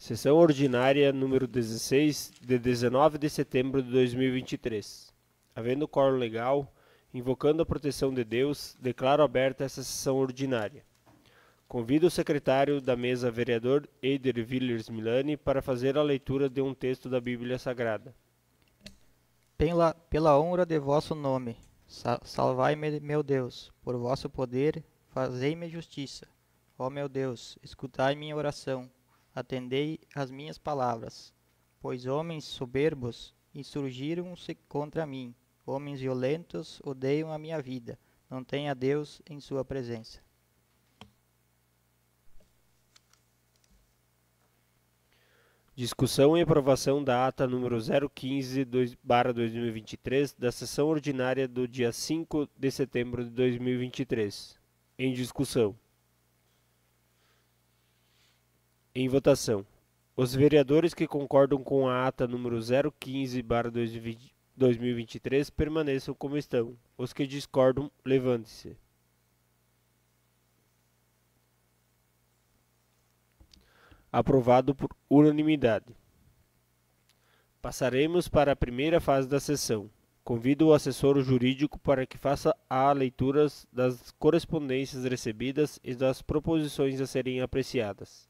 Sessão ordinária número 16 de 19 de setembro de 2023. Havendo coro legal, invocando a proteção de Deus, declaro aberta essa sessão ordinária. Convido o secretário da mesa, vereador Eider Villers Milani, para fazer a leitura de um texto da Bíblia Sagrada. Pela, pela honra de vosso nome, salvai-me, meu Deus, por vosso poder, fazei-me justiça. Ó meu Deus, escutai minha oração atendei às minhas palavras. Pois homens soberbos insurgiram-se contra mim, homens violentos odeiam a minha vida, não tenha Deus em sua presença. Discussão e aprovação da ata número 015/2023 da sessão ordinária do dia 5 de setembro de 2023. Em discussão. Em votação. Os vereadores que concordam com a ata número 015/2023 permaneçam como estão. Os que discordam, levante-se. Aprovado por unanimidade. Passaremos para a primeira fase da sessão. Convido o assessor jurídico para que faça a leitura das correspondências recebidas e das proposições a serem apreciadas.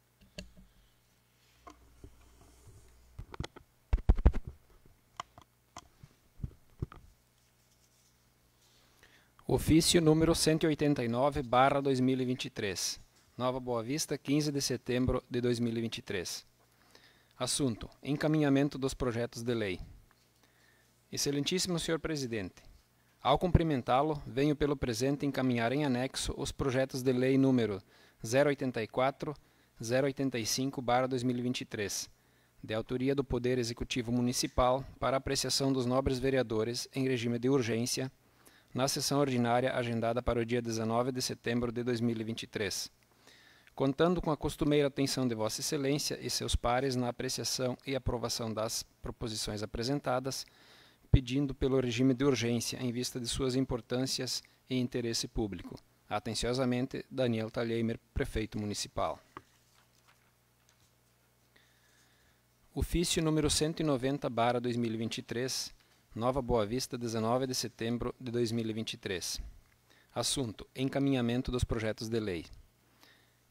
Ofício número 189/2023. Nova Boa Vista, 15 de setembro de 2023. Assunto: Encaminhamento dos projetos de lei. Excelentíssimo senhor presidente, ao cumprimentá-lo, venho pelo presente encaminhar em anexo os projetos de lei número 084 085/2023, de autoria do Poder Executivo Municipal, para apreciação dos nobres vereadores em regime de urgência na sessão ordinária agendada para o dia 19 de setembro de 2023. Contando com a costumeira atenção de Vossa Excelência e seus pares na apreciação e aprovação das proposições apresentadas, pedindo pelo regime de urgência em vista de suas importâncias e interesse público. Atenciosamente, Daniel Talheimer, Prefeito Municipal. Ofício número 190, barra 2023, Nova Boa Vista, 19 de setembro de 2023. Assunto: Encaminhamento dos projetos de lei.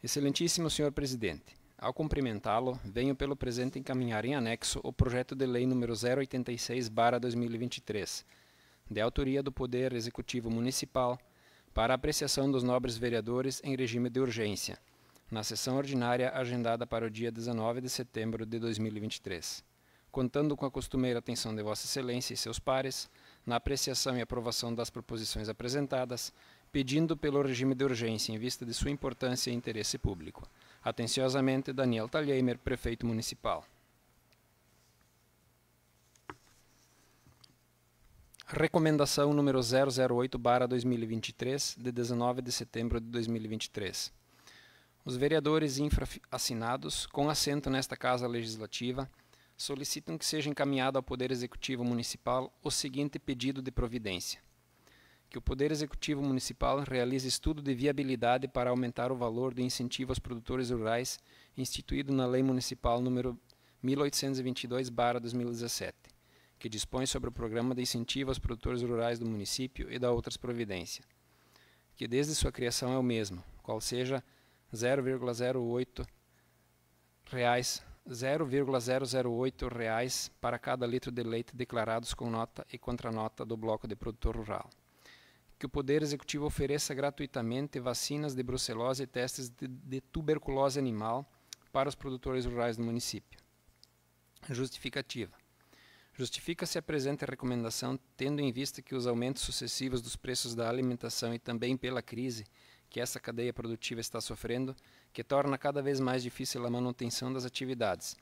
Excelentíssimo senhor presidente, ao cumprimentá-lo, venho pelo presente encaminhar em anexo o projeto de lei número 086/2023, de autoria do Poder Executivo Municipal, para apreciação dos nobres vereadores em regime de urgência, na sessão ordinária agendada para o dia 19 de setembro de 2023 contando com a costumeira atenção de Vossa Excelência e seus pares, na apreciação e aprovação das proposições apresentadas, pedindo pelo regime de urgência em vista de sua importância e interesse público. Atenciosamente, Daniel Talheimer, Prefeito Municipal. Recomendação número 008-2023, de 19 de setembro de 2023. Os vereadores infra-assinados, com assento nesta Casa Legislativa, solicitam que seja encaminhado ao Poder Executivo Municipal o seguinte pedido de providência: que o Poder Executivo Municipal realize estudo de viabilidade para aumentar o valor do incentivo aos produtores rurais instituído na Lei Municipal número 1822/2017, que dispõe sobre o programa de incentivo aos produtores rurais do município e da outras providências, que desde sua criação é o mesmo, qual seja 0,08 reais 0,008 reais para cada litro de leite declarados com nota e contranota do bloco de produtor rural. Que o Poder Executivo ofereça gratuitamente vacinas de brucelose e testes de, de tuberculose animal para os produtores rurais do município. Justificativa. Justifica-se a presente recomendação tendo em vista que os aumentos sucessivos dos preços da alimentação e também pela crise que essa cadeia produtiva está sofrendo, que torna cada vez mais difícil a manutenção das atividades,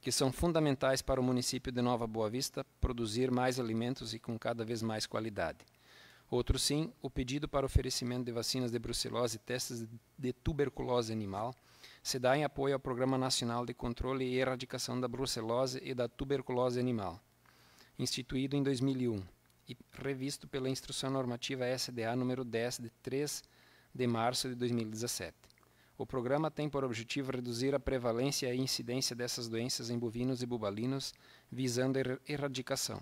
que são fundamentais para o município de Nova Boa Vista produzir mais alimentos e com cada vez mais qualidade. Outro sim, o pedido para oferecimento de vacinas de brucelose e testes de tuberculose animal se dá em apoio ao Programa Nacional de Controle e Erradicação da Brucelose e da Tuberculose Animal, instituído em 2001 e revisto pela Instrução Normativa SDA número 10 de 3 de março de 2017. O programa tem por objetivo reduzir a prevalência e a incidência dessas doenças em bovinos e bubalinos, visando a er-, erradicação.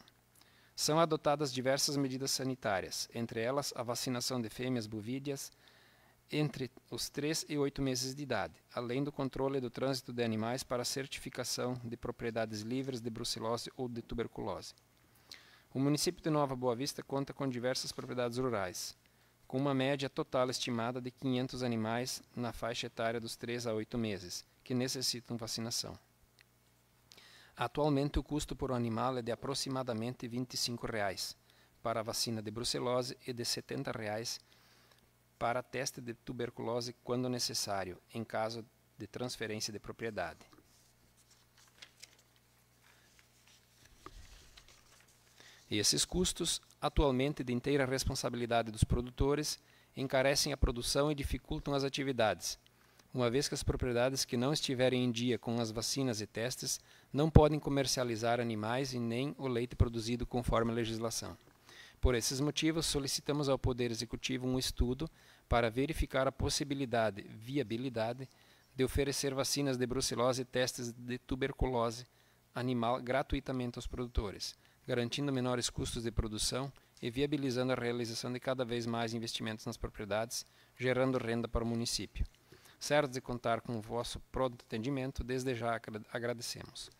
São adotadas diversas medidas sanitárias, entre elas a vacinação de fêmeas bovídeas entre os 3 e 8 meses de idade, além do controle do trânsito de animais para certificação de propriedades livres de brucelose ou de tuberculose. O município de Nova Boa Vista conta com diversas propriedades rurais, com uma média total estimada de 500 animais na faixa etária dos 3 a 8 meses, que necessitam vacinação. Atualmente, o custo por animal é de aproximadamente R$ 25 reais para a vacina de brucelose e de R$ 70 reais para teste de tuberculose quando necessário, em caso de transferência de propriedade. Esses custos, atualmente de inteira responsabilidade dos produtores, encarecem a produção e dificultam as atividades, uma vez que as propriedades que não estiverem em dia com as vacinas e testes não podem comercializar animais e nem o leite produzido conforme a legislação. Por esses motivos, solicitamos ao Poder Executivo um estudo para verificar a possibilidade, viabilidade, de oferecer vacinas de brucelose e testes de tuberculose animal gratuitamente aos produtores garantindo menores custos de produção e viabilizando a realização de cada vez mais investimentos nas propriedades, gerando renda para o município. Certo de contar com o vosso pronto atendimento, desde já agradecemos.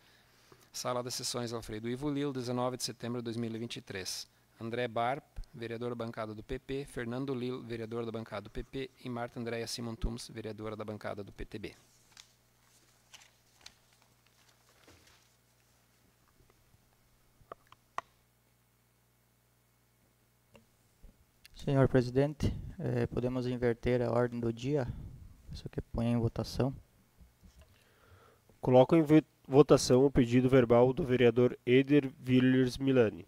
Sala das Sessões Alfredo Ivo Lil, 19 de setembro de 2023. André Barb, vereador da bancada do PP, Fernando Lil, vereador da bancada do PP e Marta Andréia Simontumes, vereadora da bancada do PTB. Senhor presidente, eh, podemos inverter a ordem do dia? Isso que põe em votação. Coloco em votação o pedido verbal do vereador Eder Villers Milani.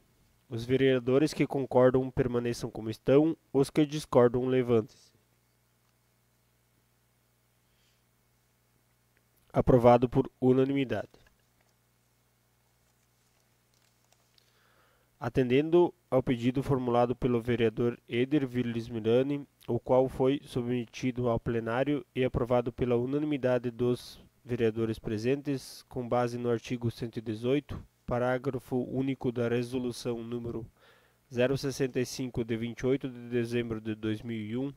Os vereadores que concordam permaneçam como estão, os que discordam levantem-se. Aprovado por unanimidade. Atendendo ao pedido formulado pelo vereador Eder Virles o qual foi submetido ao plenário e aprovado pela unanimidade dos vereadores presentes, com base no artigo 118, parágrafo único da resolução número 065 de 28 de dezembro de 2001,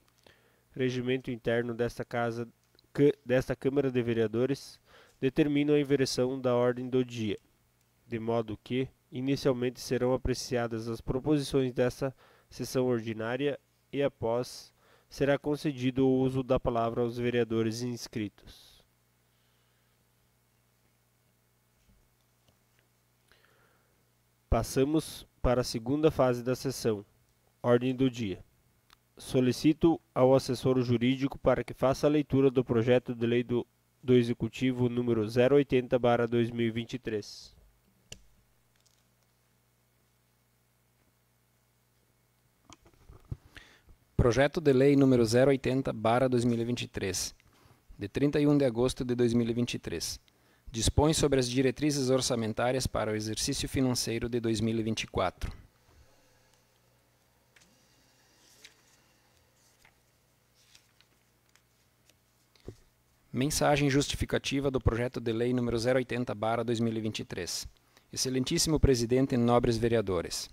regimento interno desta casa desta Câmara de Vereadores, determina a inversão da ordem do dia, de modo que Inicialmente serão apreciadas as proposições dessa sessão ordinária e após será concedido o uso da palavra aos vereadores inscritos. Passamos para a segunda fase da sessão. Ordem do dia. Solicito ao assessor jurídico para que faça a leitura do projeto de lei do, do Executivo número 080-2023. Projeto de Lei número 080-2023, de 31 de agosto de 2023, dispõe sobre as diretrizes orçamentárias para o exercício financeiro de 2024. Mensagem justificativa do projeto de lei número 080-2023. Excelentíssimo presidente e nobres vereadores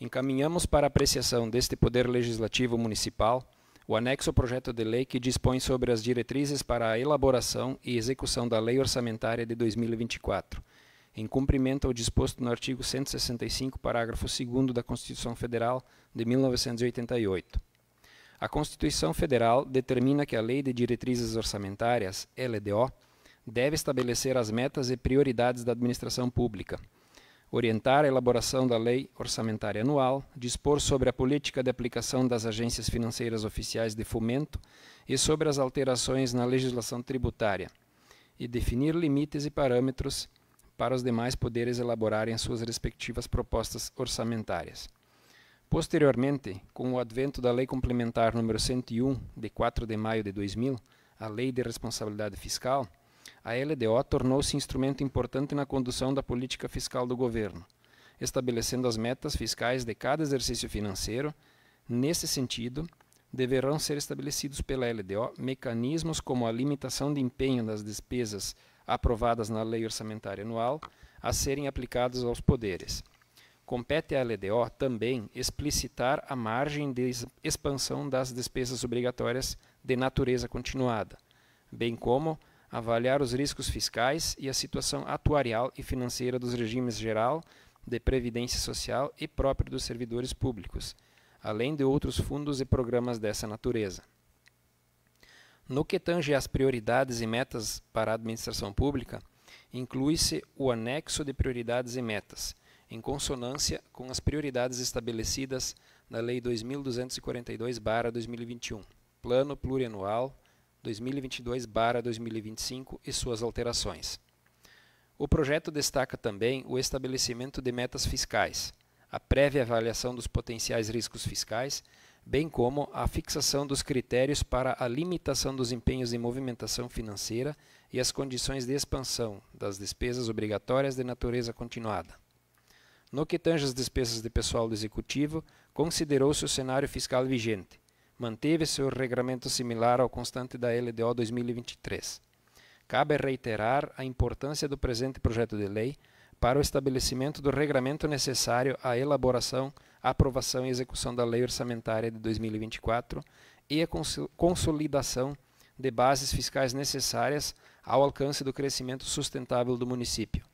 encaminhamos para apreciação deste Poder Legislativo Municipal o anexo ao projeto de lei que dispõe sobre as diretrizes para a elaboração e execução da Lei Orçamentária de 2024, em cumprimento ao disposto no artigo 165, parágrafo 2 da Constituição Federal de 1988. A Constituição Federal determina que a Lei de Diretrizes Orçamentárias, LDO, deve estabelecer as metas e prioridades da administração pública orientar a elaboração da lei orçamentária anual, dispor sobre a política de aplicação das agências financeiras oficiais de fomento e sobre as alterações na legislação tributária, e definir limites e parâmetros para os demais poderes elaborarem suas respectivas propostas orçamentárias. Posteriormente, com o advento da Lei Complementar nº 101, de 4 de maio de 2000, a Lei de Responsabilidade Fiscal, a LDO tornou-se instrumento importante na condução da política fiscal do governo, estabelecendo as metas fiscais de cada exercício financeiro. Nesse sentido, deverão ser estabelecidos pela LDO mecanismos como a limitação de empenho das despesas aprovadas na Lei Orçamentária Anual a serem aplicadas aos poderes. Compete à LDO também explicitar a margem de expansão das despesas obrigatórias de natureza continuada, bem como avaliar os riscos fiscais e a situação atuarial e financeira dos regimes geral, de previdência social e próprio dos servidores públicos, além de outros fundos e programas dessa natureza. No que tange às prioridades e metas para a administração pública, inclui-se o anexo de prioridades e metas, em consonância com as prioridades estabelecidas na Lei 2242-2021, Plano Plurianual 2022-2025 e suas alterações. O projeto destaca também o estabelecimento de metas fiscais, a prévia avaliação dos potenciais riscos fiscais, bem como a fixação dos critérios para a limitação dos empenhos de movimentação financeira e as condições de expansão das despesas obrigatórias de natureza continuada. No que tange às despesas de pessoal do executivo, considerou-se o cenário fiscal vigente, manteve seu regramento similar ao constante da LDO 2023. Cabe reiterar a importância do presente projeto de lei para o estabelecimento do regramento necessário à elaboração, aprovação e execução da Lei Orçamentária de 2024 e a consolidação de bases fiscais necessárias ao alcance do crescimento sustentável do município.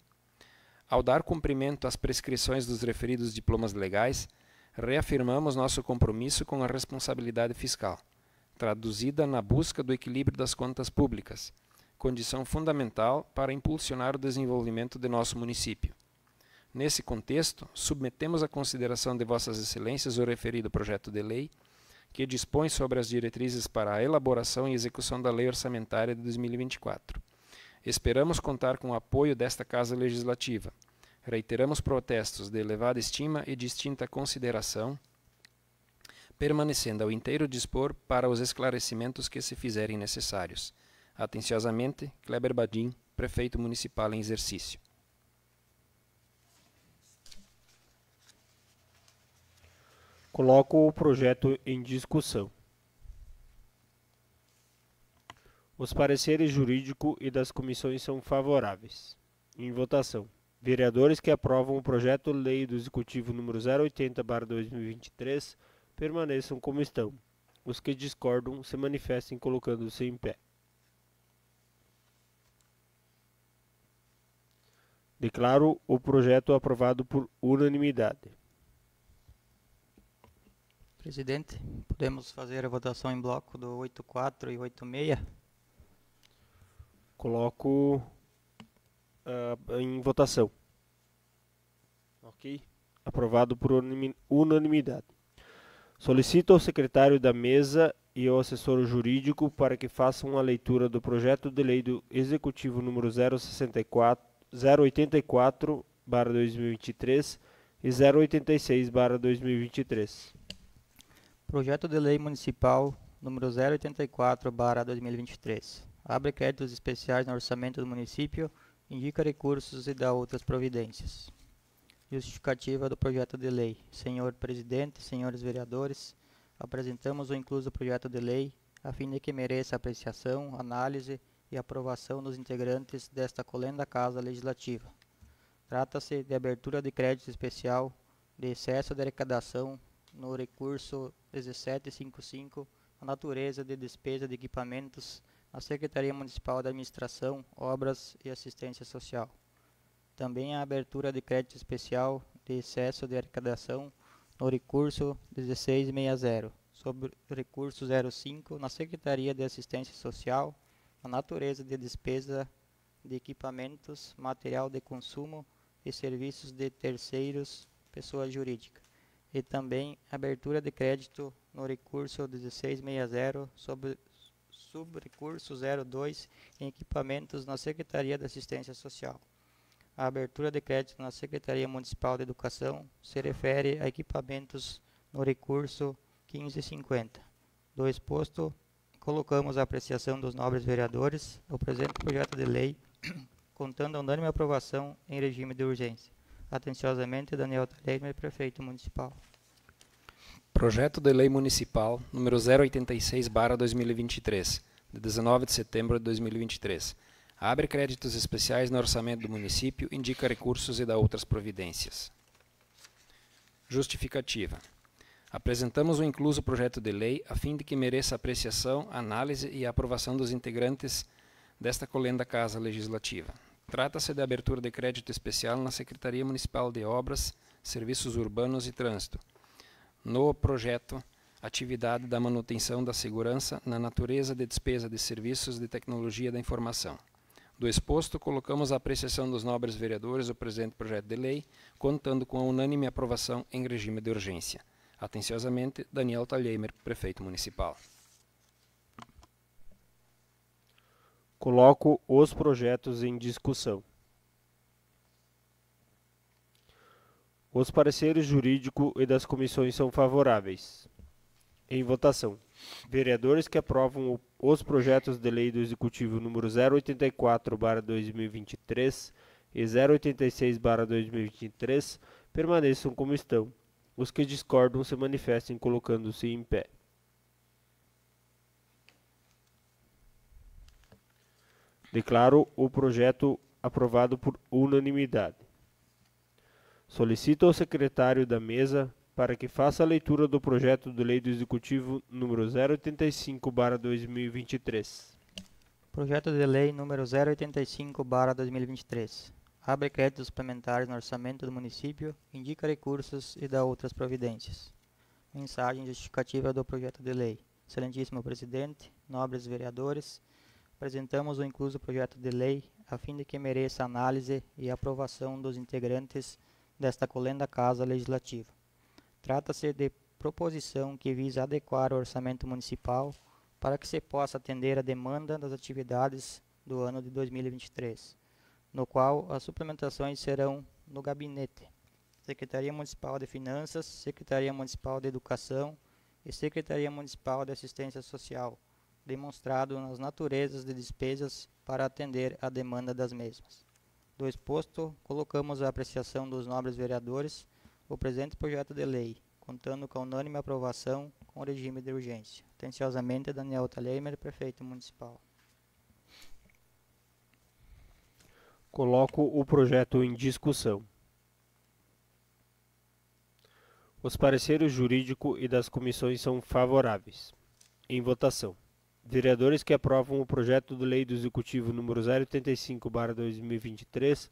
Ao dar cumprimento às prescrições dos referidos diplomas legais, reafirmamos nosso compromisso com a responsabilidade fiscal, traduzida na busca do equilíbrio das contas públicas, condição fundamental para impulsionar o desenvolvimento de nosso município. Nesse contexto, submetemos à consideração de Vossas Excelências o referido projeto de lei, que dispõe sobre as diretrizes para a elaboração e execução da Lei Orçamentária de 2024. Esperamos contar com o apoio desta Casa Legislativa Reiteramos protestos de elevada estima e distinta consideração, permanecendo ao inteiro dispor para os esclarecimentos que se fizerem necessários. Atenciosamente, Kleber Badin, Prefeito Municipal em Exercício. Coloco o projeto em discussão. Os pareceres jurídico e das comissões são favoráveis. Em votação. Vereadores que aprovam o projeto lei do Executivo número 080/2023 permaneçam como estão. Os que discordam se manifestem colocando-se em pé. Declaro o projeto aprovado por unanimidade. Presidente, podemos fazer a votação em bloco do 84 e 86? Coloco uh, em votação. Ok? Aprovado por unanimidade. Solicito ao secretário da mesa e ao assessor jurídico para que façam a leitura do projeto de lei do Executivo número 064, 084 barra 2023 e 086 barra 2023. Projeto de lei municipal número 084 barra 2023. Abre créditos especiais no orçamento do município indica recursos e dá outras providências. Justificativa do projeto de lei. Senhor presidente, senhores vereadores, apresentamos o incluso projeto de lei a fim de que mereça apreciação, análise e aprovação dos integrantes desta colenda Casa Legislativa. Trata-se de abertura de crédito especial de excesso de arrecadação no recurso 1755, a natureza de despesa de equipamentos a Secretaria Municipal de Administração, Obras e Assistência Social. Também a abertura de crédito especial de excesso de arrecadação no recurso 1660, sobre recurso 05, na Secretaria de Assistência Social, a natureza de despesa de equipamentos, material de consumo e serviços de terceiros, pessoa jurídica. E também abertura de crédito no recurso 1660, sobre subrecurso 02 em equipamentos na Secretaria da Assistência Social. A abertura de crédito na Secretaria Municipal de Educação se refere a equipamentos no recurso 1550. Do exposto, colocamos a apreciação dos nobres vereadores o presente projeto de lei, contando a unânime aprovação em regime de urgência. Atenciosamente, Daniel Talegme, prefeito municipal. Projeto de Lei Municipal número 086/2023, de 19 de setembro de 2023. Abre créditos especiais no orçamento do município, indica recursos e dá outras providências. Justificativa. Apresentamos o um incluso projeto de lei a fim de que mereça apreciação, análise e aprovação dos integrantes desta colenda Casa Legislativa. Trata-se de abertura de crédito especial na Secretaria Municipal de Obras, Serviços Urbanos e Trânsito no projeto atividade da manutenção da segurança na natureza de despesa de serviços de tecnologia da informação. Do exposto, colocamos a apreciação dos nobres vereadores o presente projeto de lei, contando com a unânime aprovação em regime de urgência. Atenciosamente, Daniel Talheimer, prefeito municipal. Coloco os projetos em discussão. Os pareceres jurídico e das comissões são favoráveis. Em votação. Vereadores que aprovam os projetos de lei do Executivo número 084/2023 e 086/2023 permaneçam como estão. Os que discordam se manifestem colocando-se em pé. Declaro o projeto aprovado por unanimidade. Solicito ao secretário da mesa para que faça a leitura do projeto de lei do Executivo número 085/2023. Projeto de lei número 085/2023. Abre créditos suplementares no orçamento do município, indica recursos e dá outras providências. Mensagem justificativa do projeto de lei. Excelentíssimo presidente, nobres vereadores, apresentamos o incluso projeto de lei a fim de que mereça análise e aprovação dos integrantes desta colenda Casa Legislativa. Trata-se de proposição que visa adequar o orçamento municipal para que se possa atender a demanda das atividades do ano de 2023, no qual as suplementações serão no gabinete Secretaria Municipal de Finanças, Secretaria Municipal de Educação e Secretaria Municipal de Assistência Social, demonstrado nas naturezas de despesas para atender a demanda das mesmas do exposto, colocamos à apreciação dos nobres vereadores o presente projeto de lei, contando com unânime aprovação com regime de urgência. Atenciosamente, Daniel Talheimer prefeito municipal. Coloco o projeto em discussão. Os pareceres jurídico e das comissões são favoráveis. Em votação. Vereadores que aprovam o projeto de lei do Executivo número 085-2023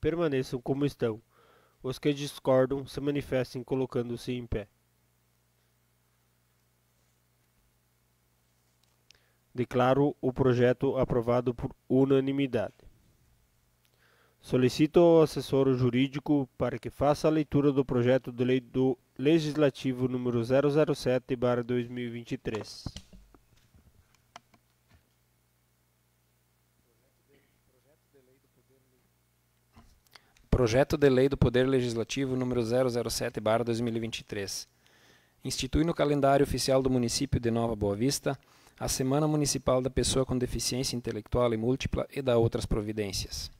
permaneçam como estão. Os que discordam se manifestem colocando-se em pé. Declaro o projeto aprovado por unanimidade. Solicito ao assessor jurídico para que faça a leitura do projeto de lei do Legislativo número 007/2023. Projeto de Lei do Poder Legislativo número 007/2023 institui no calendário oficial do município de Nova Boa Vista a Semana Municipal da Pessoa com Deficiência Intelectual e Múltipla e da outras providências.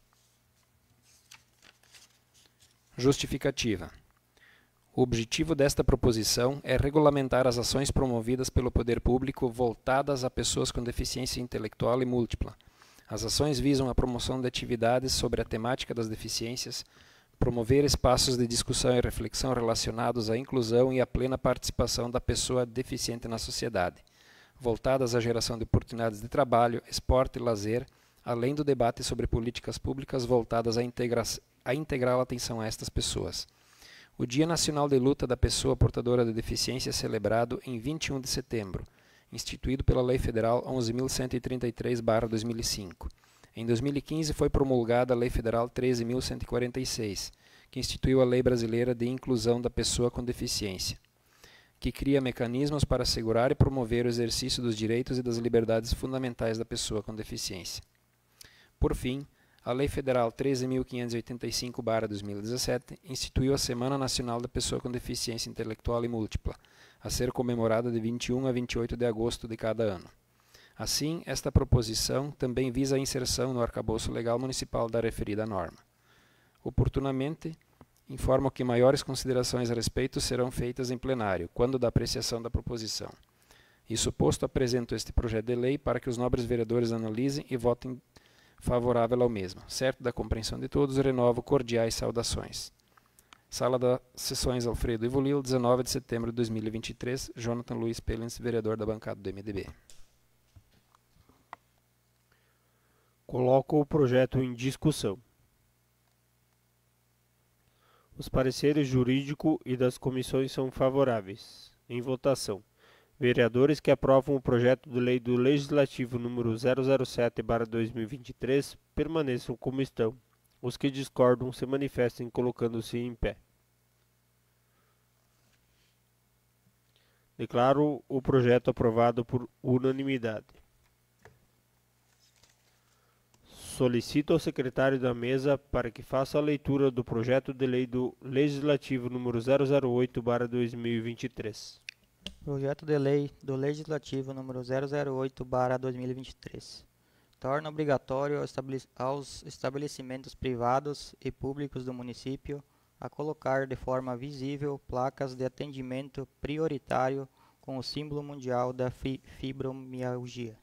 Justificativa. O objetivo desta proposição é regulamentar as ações promovidas pelo poder público voltadas a pessoas com deficiência intelectual e múltipla as ações visam a promoção de atividades sobre a temática das deficiências, promover espaços de discussão e reflexão relacionados à inclusão e à plena participação da pessoa deficiente na sociedade, voltadas à geração de oportunidades de trabalho, esporte e lazer, além do debate sobre políticas públicas voltadas a, integra a integrar a atenção a estas pessoas. O Dia Nacional de Luta da Pessoa Portadora de Deficiência é celebrado em 21 de setembro instituído pela Lei Federal 11.133-2005. Em 2015 foi promulgada a Lei Federal 13.146, que instituiu a Lei Brasileira de Inclusão da Pessoa com Deficiência, que cria mecanismos para assegurar e promover o exercício dos direitos e das liberdades fundamentais da pessoa com deficiência. Por fim, a Lei Federal 13.585-2017 instituiu a Semana Nacional da Pessoa com Deficiência Intelectual e Múltipla, a ser comemorada de 21 a 28 de agosto de cada ano. Assim, esta proposição também visa a inserção no arcabouço legal municipal da referida norma. Oportunamente, informo que maiores considerações a respeito serão feitas em plenário, quando da apreciação da proposição. Isso posto, apresento este projeto de lei para que os nobres vereadores analisem e votem favorável ao mesmo. Certo da compreensão de todos, renovo cordiais saudações. Sala das Sessões Alfredo Evolil, 19 de setembro de 2023. Jonathan Luiz Pelens, vereador da bancada do MDB. Coloco o projeto em discussão. Os pareceres jurídico e das comissões são favoráveis. Em votação. Vereadores que aprovam o projeto de lei do Legislativo número 007/2023 permaneçam como estão. Os que discordam se manifestem colocando-se em pé. Declaro o projeto aprovado por unanimidade. Solicito ao secretário da mesa para que faça a leitura do projeto de lei do Legislativo número 008/2023. Projeto de lei do Legislativo número 008/2023 torna obrigatório aos estabelecimentos privados e públicos do município a colocar de forma visível placas de atendimento prioritário com o símbolo mundial da fibromialgia.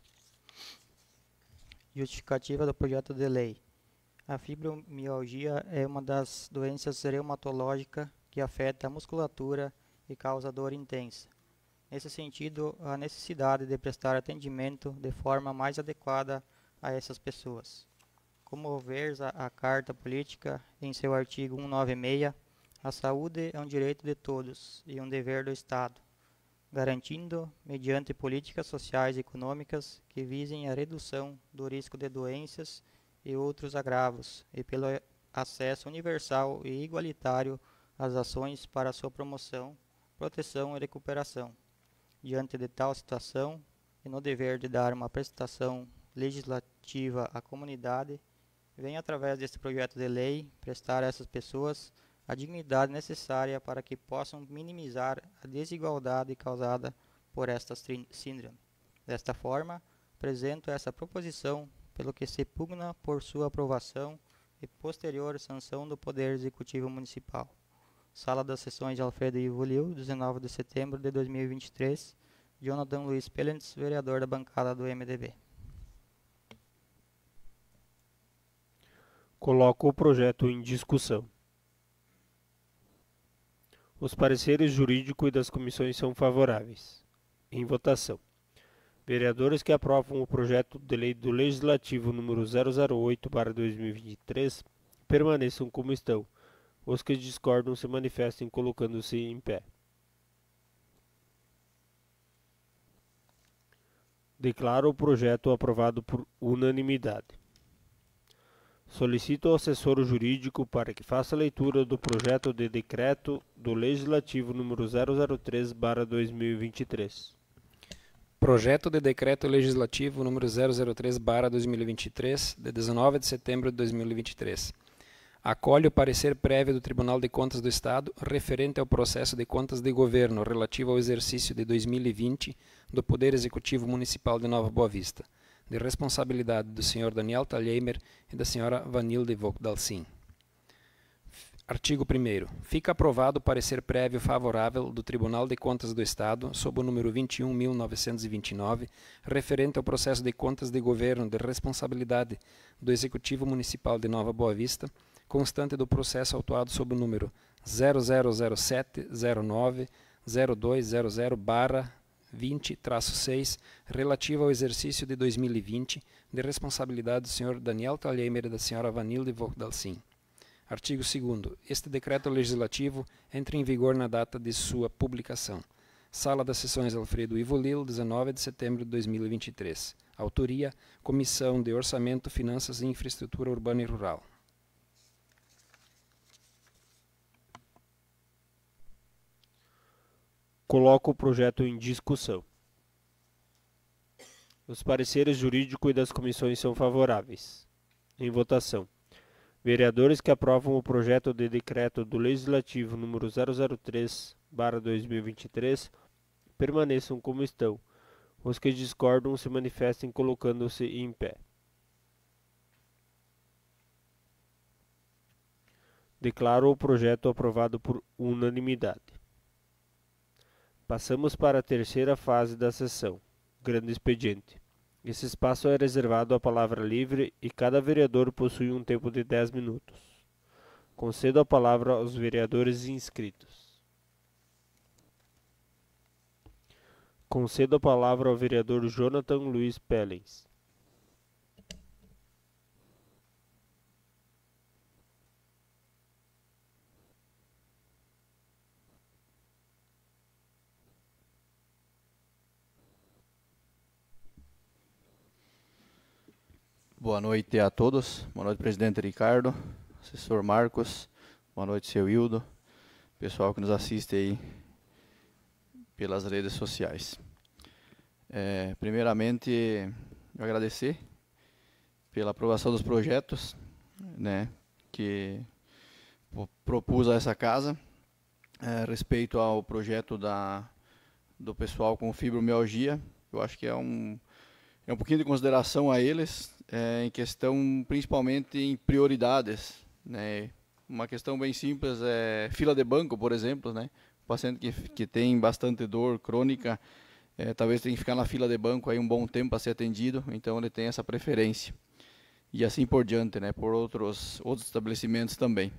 Justificativa do projeto de lei. A fibromialgia é uma das doenças reumatológicas que afeta a musculatura e causa dor intensa. Nesse sentido, a necessidade de prestar atendimento de forma mais adequada a essas pessoas. Como vês a, a Carta Política em seu artigo 196, a saúde é um direito de todos e um dever do Estado, garantindo, mediante políticas sociais e econômicas que visem a redução do risco de doenças e outros agravos, e pelo acesso universal e igualitário às ações para sua promoção, proteção e recuperação. Diante de tal situação, e no dever de dar uma prestação legislativa, a comunidade, vem através deste projeto de lei prestar a essas pessoas a dignidade necessária para que possam minimizar a desigualdade causada por esta síndrome. Desta forma, apresento essa proposição pelo que se pugna por sua aprovação e posterior sanção do Poder Executivo Municipal. Sala das Sessões de Alfredo Ivo Liu, 19 de setembro de 2023, Jonathan Luiz Pelentes, vereador da bancada do MDB. Coloco o projeto em discussão. Os pareceres jurídicos das comissões são favoráveis. Em votação. Vereadores que aprovam o projeto de lei do Legislativo número 008 para 2023 permaneçam como estão. Os que discordam se manifestem colocando-se em pé. Declaro o projeto aprovado por unanimidade. Solicito ao assessor jurídico para que faça a leitura do projeto de decreto do Legislativo número 003/2023. Projeto de decreto legislativo número 003/2023, de 19 de setembro de 2023. Acolhe o parecer prévio do Tribunal de Contas do Estado referente ao processo de contas de governo relativo ao exercício de 2020 do Poder Executivo Municipal de Nova Boa Vista de responsabilidade do Sr. Daniel Talheimer e da Sra. Vanilde Vogdalsin. Artigo 1 Fica aprovado o parecer prévio favorável do Tribunal de Contas do Estado, sob o número 21.929, referente ao processo de contas de governo de responsabilidade do Executivo Municipal de Nova Boa Vista, constante do processo autuado sob o número 0007090200 20-6, relativa ao exercício de 2020, de responsabilidade do senhor Daniel Talheimer e da senhora Vanilde Vogdalcin. Artigo 2 Este decreto legislativo entra em vigor na data de sua publicação. Sala das Sessões Alfredo Ivolil, 19 de setembro de 2023. Autoria: Comissão de Orçamento, Finanças e Infraestrutura Urbana e Rural. coloca o projeto em discussão. Os pareceres jurídicos e das comissões são favoráveis. Em votação. Vereadores que aprovam o projeto de decreto do Legislativo número 003/2023 permaneçam como estão. Os que discordam se manifestem colocando-se em pé. Declaro o projeto aprovado por unanimidade. Passamos para a terceira fase da sessão, grande expediente. Esse espaço é reservado à palavra livre e cada vereador possui um tempo de 10 minutos. Concedo a palavra aos vereadores inscritos. Concedo a palavra ao vereador Jonathan Luiz Pellens. Boa noite a todos. Boa noite, presidente Ricardo, assessor Marcos. Boa noite, seu Hildo. Pessoal que nos assiste aí pelas redes sociais. É, primeiramente, eu agradecer pela aprovação dos projetos né, que propus a essa casa é, respeito ao projeto da, do pessoal com fibromialgia. Eu acho que é um, é um pouquinho de consideração a eles, é, em questão principalmente em prioridades, né? Uma questão bem simples é fila de banco, por exemplo, né? O paciente que, que tem bastante dor crônica, é, talvez tenha que ficar na fila de banco aí um bom tempo para ser atendido, então ele tem essa preferência. E assim por diante, né? Por outros, outros estabelecimentos também.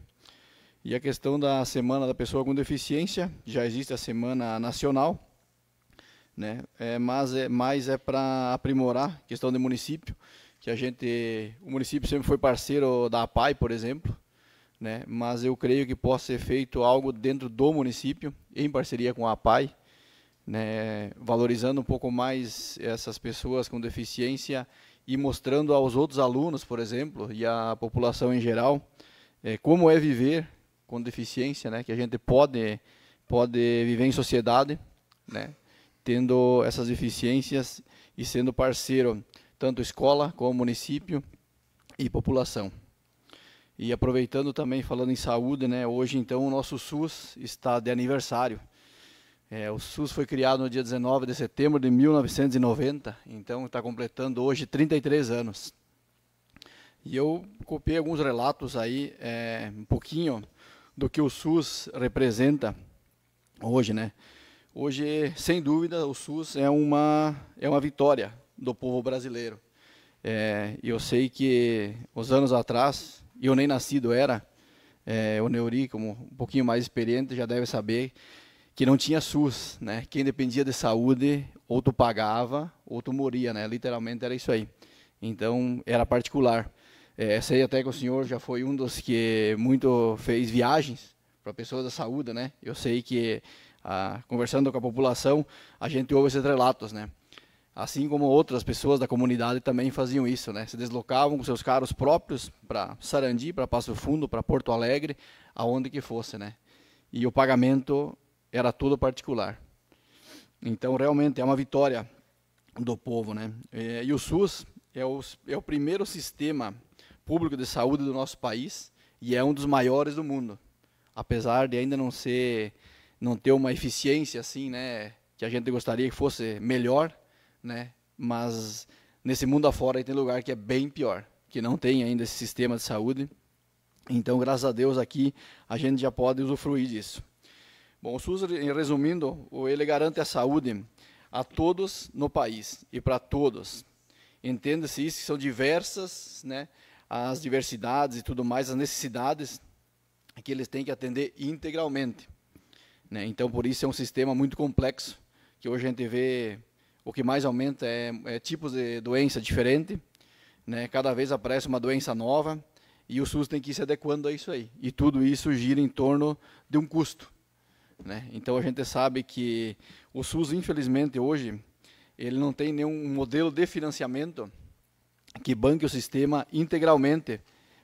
E a questão da semana da pessoa com deficiência, já existe a semana nacional, né? É, mas é mais é para aprimorar questão de município que a gente, o município sempre foi parceiro da APAI, por exemplo, né? mas eu creio que possa ser feito algo dentro do município, em parceria com a APAI, né? valorizando um pouco mais essas pessoas com deficiência e mostrando aos outros alunos, por exemplo, e à população em geral, é, como é viver com deficiência, né? que a gente pode, pode viver em sociedade, né? tendo essas deficiências e sendo parceiro tanto escola como município e população. E aproveitando também, falando em saúde, né, hoje então o nosso SUS está de aniversário. É, o SUS foi criado no dia 19 de setembro de 1990, então está completando hoje 33 anos. E eu copiei alguns relatos aí, é, um pouquinho do que o SUS representa hoje, né? Hoje, sem dúvida, o SUS é uma, é uma vitória do povo brasileiro. É, eu sei que os anos atrás, eu nem nascido era, é, o Neuri, como um pouquinho mais experiente, já deve saber que não tinha SUS, né? Quem dependia de saúde, ou tu pagava, ou tu morria, né? Literalmente era isso aí. Então, era particular. É, sei até que o senhor já foi um dos que muito fez viagens para pessoas da saúde, né? Eu sei que, ah, conversando com a população, a gente ouve esses relatos, né? assim como outras pessoas da comunidade também faziam isso, né? Se deslocavam com seus carros próprios para Sarandi, para Passo Fundo, para Porto Alegre, aonde que fosse, né? E o pagamento era tudo particular. Então, realmente é uma vitória do povo, né? É, e o SUS é o, é o primeiro sistema público de saúde do nosso país e é um dos maiores do mundo, apesar de ainda não ser, não ter uma eficiência assim, né? Que a gente gostaria que fosse melhor, né? Mas nesse mundo afora tem lugar que é bem pior, que não tem ainda esse sistema de saúde. Então, graças a Deus aqui a gente já pode usufruir disso. Bom, o SUS, resumindo, ele garante a saúde a todos no país e para todos. Entenda-se isso que são diversas, né, as diversidades e tudo mais, as necessidades que eles têm que atender integralmente. Né? Então, por isso é um sistema muito complexo que hoje a gente vê o que mais aumenta é, é tipos de doença diferente, né? Cada vez aparece uma doença nova e o SUS tem que ir se adequando a isso aí. E tudo isso gira em torno de um custo, né? Então a gente sabe que o SUS, infelizmente hoje, ele não tem nenhum modelo de financiamento que banque o sistema integralmente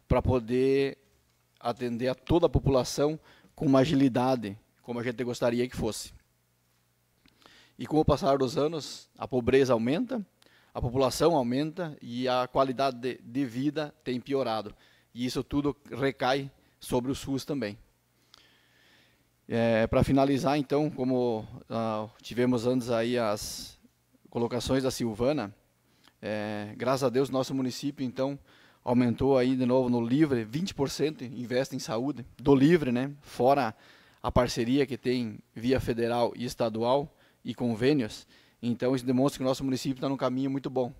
para poder atender a toda a população com uma agilidade como a gente gostaria que fosse. E com o passar dos anos, a pobreza aumenta, a população aumenta e a qualidade de, de vida tem piorado. E isso tudo recai sobre o SUS também. É, Para finalizar, então, como ah, tivemos antes aí as colocações da Silvana, é, graças a Deus nosso município, então, aumentou aí de novo no livre, 20% investe em saúde, do livre, né? Fora a parceria que tem via federal e estadual, e convênios. Então isso demonstra que o nosso município está num caminho muito bom,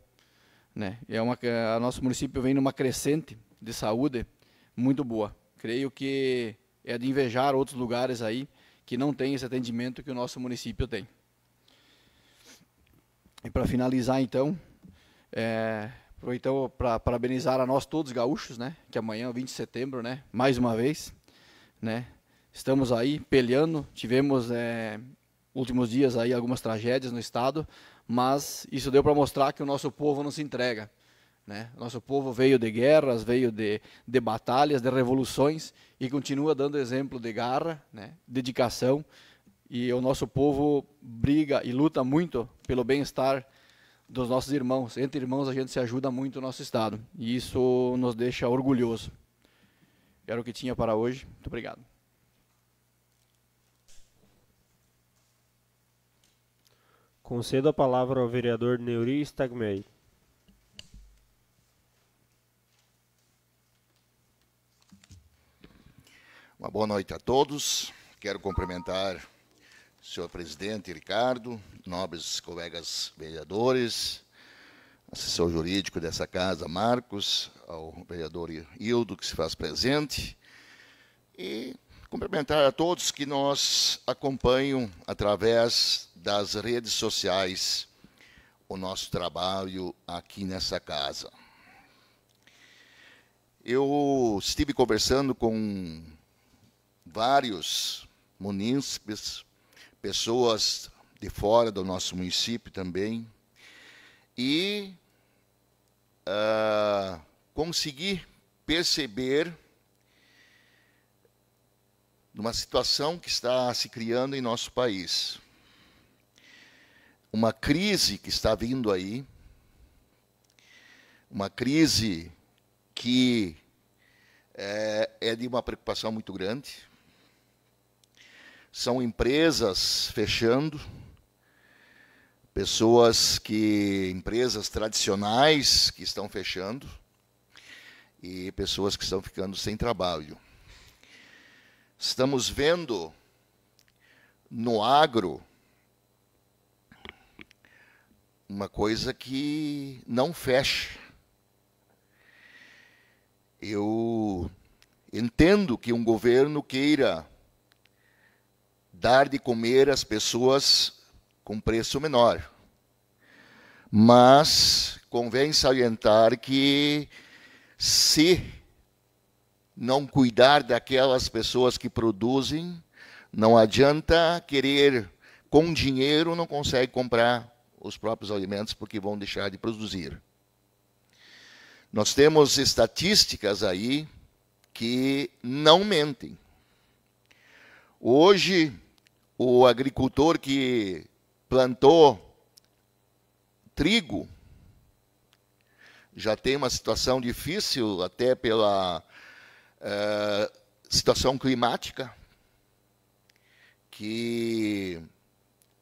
né? É uma a é, nosso município vem numa crescente de saúde muito boa. Creio que é de invejar outros lugares aí que não têm esse atendimento que o nosso município tem. E para finalizar então, é, então para parabenizar a nós todos gaúchos, né? Que amanhã, 20 de setembro, né? Mais uma vez, né? Estamos aí peleando, tivemos é, últimos dias aí algumas tragédias no estado, mas isso deu para mostrar que o nosso povo não se entrega. Né? Nosso povo veio de guerras, veio de, de batalhas, de revoluções e continua dando exemplo de garra, né? dedicação. E o nosso povo briga e luta muito pelo bem-estar dos nossos irmãos. Entre irmãos a gente se ajuda muito o no nosso estado e isso nos deixa orgulhoso. Era o que tinha para hoje. Muito obrigado. Concedo a palavra ao vereador Neuri Stagmei. Uma boa noite a todos. Quero cumprimentar o senhor presidente Ricardo, nobres colegas vereadores, assessor jurídico dessa casa, Marcos, ao vereador Hildo, que se faz presente, e cumprimentar a todos que nos acompanham através das redes sociais o nosso trabalho aqui nessa casa. Eu estive conversando com vários munícipes, pessoas de fora do nosso município também, e uh, consegui perceber uma situação que está se criando em nosso país uma crise que está vindo aí, uma crise que é, é de uma preocupação muito grande. São empresas fechando, pessoas que empresas tradicionais que estão fechando e pessoas que estão ficando sem trabalho. Estamos vendo no agro uma coisa que não fecha. Eu entendo que um governo queira dar de comer às pessoas com preço menor. Mas convém salientar que se não cuidar daquelas pessoas que produzem, não adianta querer com dinheiro não consegue comprar os próprios alimentos porque vão deixar de produzir. Nós temos estatísticas aí que não mentem. Hoje, o agricultor que plantou trigo já tem uma situação difícil, até pela é, situação climática, que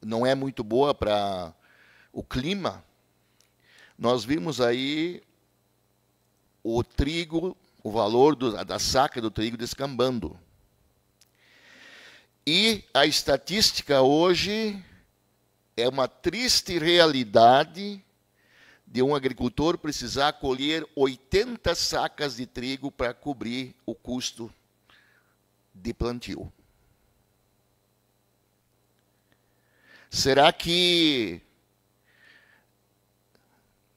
não é muito boa para o clima, nós vimos aí o trigo, o valor do, da saca do trigo descambando. E a estatística hoje é uma triste realidade de um agricultor precisar colher 80 sacas de trigo para cobrir o custo de plantio. Será que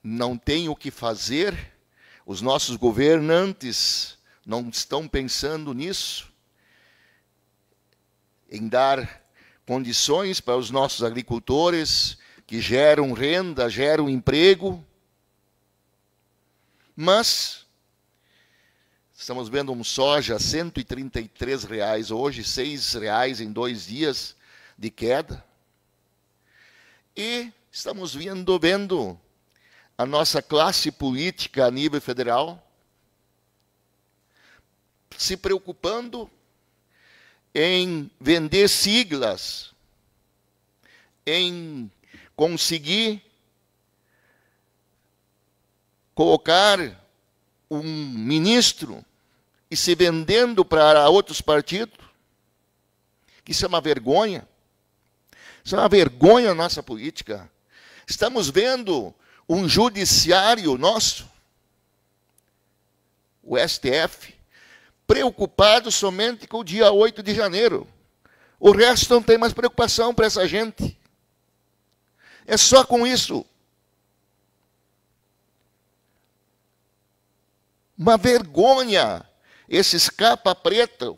não tem o que fazer, os nossos governantes não estão pensando nisso, em dar condições para os nossos agricultores que geram renda, geram emprego. Mas estamos vendo um soja a 133 reais hoje, seis reais em dois dias de queda. E estamos vendo, vendo a nossa classe política a nível federal, se preocupando em vender siglas, em conseguir colocar um ministro e se vendendo para outros partidos. Isso é uma vergonha. Isso é uma vergonha a nossa política. Estamos vendo um judiciário nosso, o STF, preocupado somente com o dia 8 de janeiro. O resto não tem mais preocupação para essa gente. É só com isso. Uma vergonha esses capa preta,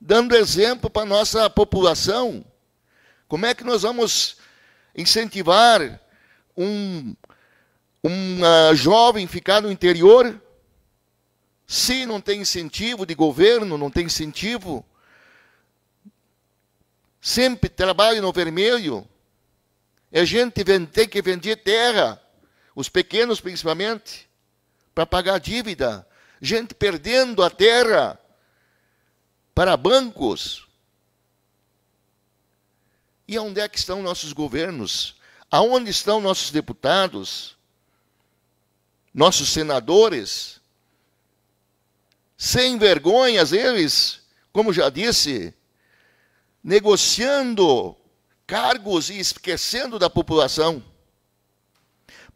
dando exemplo para a nossa população. Como é que nós vamos incentivar um, uma jovem ficar no interior se não tem incentivo de governo, não tem incentivo, sempre trabalho no vermelho, a gente tem que vender terra, os pequenos principalmente, para pagar a dívida, gente perdendo a terra para bancos. E onde é que estão nossos governos? Aonde estão nossos deputados, nossos senadores? Sem vergonhas, eles, como já disse, negociando cargos e esquecendo da população.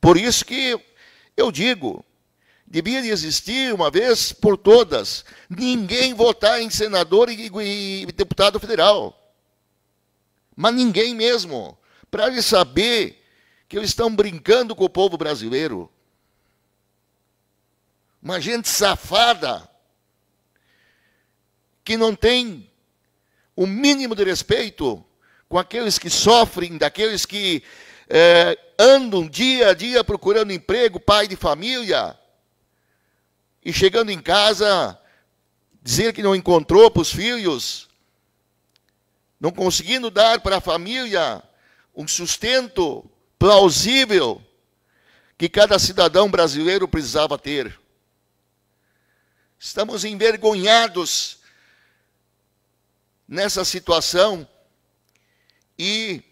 Por isso que eu digo, devia existir uma vez por todas, ninguém votar em senador e, e, e deputado federal. Mas ninguém mesmo para ele saber que eles estão brincando com o povo brasileiro. Uma gente safada que não tem o mínimo de respeito com aqueles que sofrem, daqueles que é, andam dia a dia procurando emprego, pai de família, e chegando em casa, dizer que não encontrou para os filhos, não conseguindo dar para a família, um sustento plausível que cada cidadão brasileiro precisava ter. Estamos envergonhados nessa situação e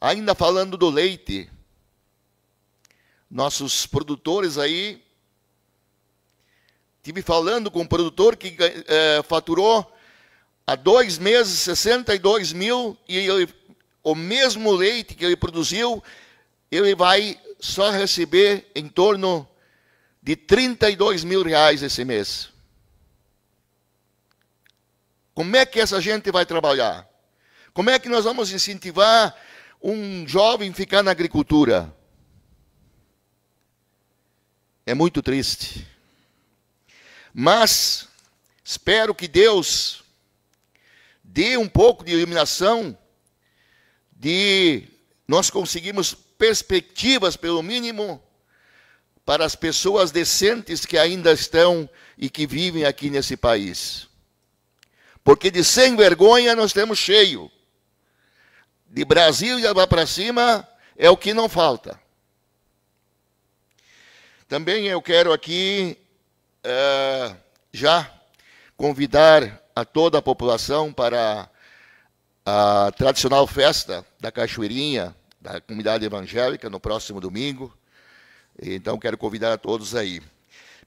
ainda falando do leite, nossos produtores aí tive falando com um produtor que é, faturou há dois meses 62 mil e ele o mesmo leite que ele produziu, ele vai só receber em torno de 32 mil reais esse mês. Como é que essa gente vai trabalhar? Como é que nós vamos incentivar um jovem a ficar na agricultura? É muito triste. Mas espero que Deus dê um pouco de iluminação de nós conseguimos perspectivas, pelo mínimo, para as pessoas decentes que ainda estão e que vivem aqui nesse país. Porque de sem vergonha nós temos cheio. De Brasil e lá para cima é o que não falta. Também eu quero aqui uh, já convidar a toda a população para a tradicional festa da Cachoeirinha, da comunidade evangélica, no próximo domingo. Então, quero convidar a todos aí.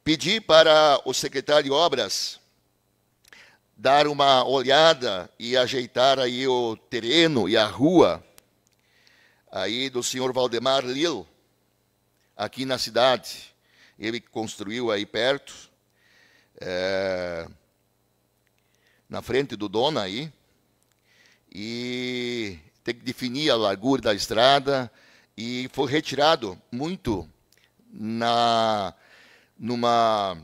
Pedi para o secretário de Obras dar uma olhada e ajeitar aí o terreno e a rua aí do senhor Valdemar Lil, aqui na cidade. Ele construiu aí perto, é, na frente do Dona aí, e tem que definir a largura da estrada e foi retirado muito na numa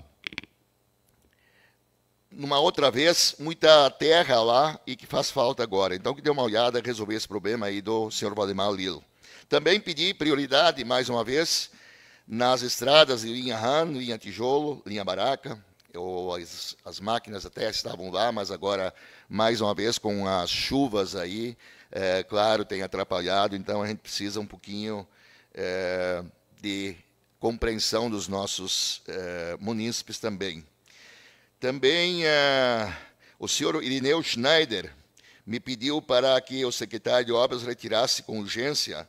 numa outra vez muita terra lá e que faz falta agora. Então que dê uma olhada resolver esse problema aí do senhor Valdemar Lilo. Também pedi prioridade mais uma vez nas estradas de linha RAN, linha tijolo, linha baraca. as, as máquinas até estavam lá, mas agora mais uma vez com as chuvas aí, é, claro, tem atrapalhado, então a gente precisa um pouquinho é, de compreensão dos nossos é, munícipes também. Também é, o senhor Irineu Schneider me pediu para que o secretário de obras retirasse com urgência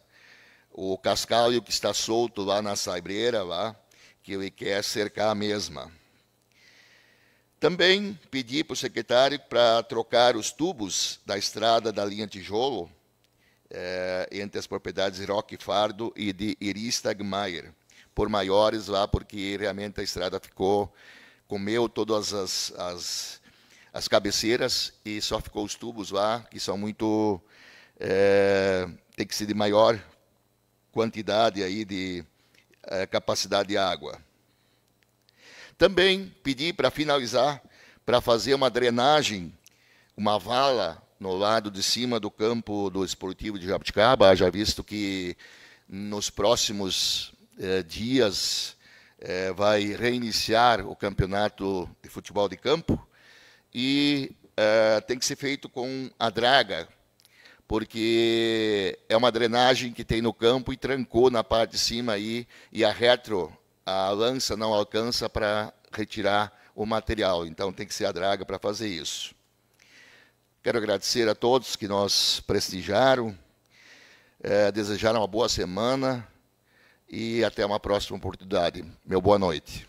o cascalho que está solto lá na saibreira, lá, que ele quer cercar a mesma. Também pedi para o secretário para trocar os tubos da estrada da linha tijolo é, entre as propriedades Roque Fardo e de Iristagmaier, por maiores lá, porque realmente a estrada ficou, comeu todas as, as, as cabeceiras e só ficou os tubos lá, que são muito, é, tem que ser de maior quantidade aí de é, capacidade de água. Também pedi para finalizar, para fazer uma drenagem, uma vala no lado de cima do campo do esportivo de Jabuticaba, já visto que nos próximos eh, dias eh, vai reiniciar o campeonato de futebol de campo e eh, tem que ser feito com a draga, porque é uma drenagem que tem no campo e trancou na parte de cima aí e a retro a lança não alcança para retirar o material, então tem que ser a draga para fazer isso. Quero agradecer a todos que nos prestigiaram, é, desejar uma boa semana e até uma próxima oportunidade. Meu boa noite.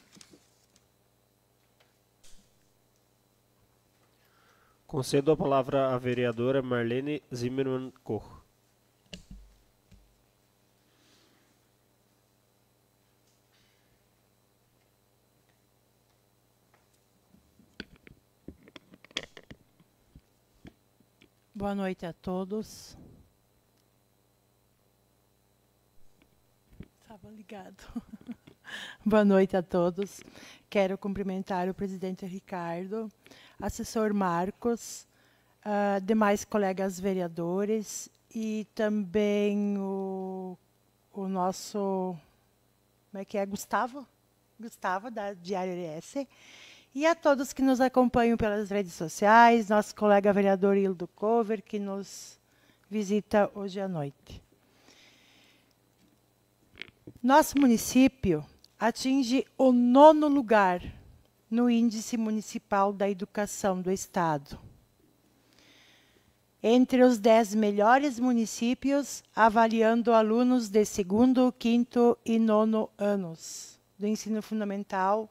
Concedo a palavra à vereadora Marlene Zimmermann Koch. Boa noite a todos. Estava ligado. Boa noite a todos. Quero cumprimentar o presidente Ricardo, assessor Marcos, uh, demais colegas vereadores e também o, o nosso. Como é que é? Gustavo? Gustavo, da Diário RS e a todos que nos acompanham pelas redes sociais, nosso colega vereador Hildo Cover, que nos visita hoje à noite. Nosso município atinge o nono lugar no Índice Municipal da Educação do Estado. Entre os dez melhores municípios, avaliando alunos de segundo, quinto e nono anos do ensino fundamental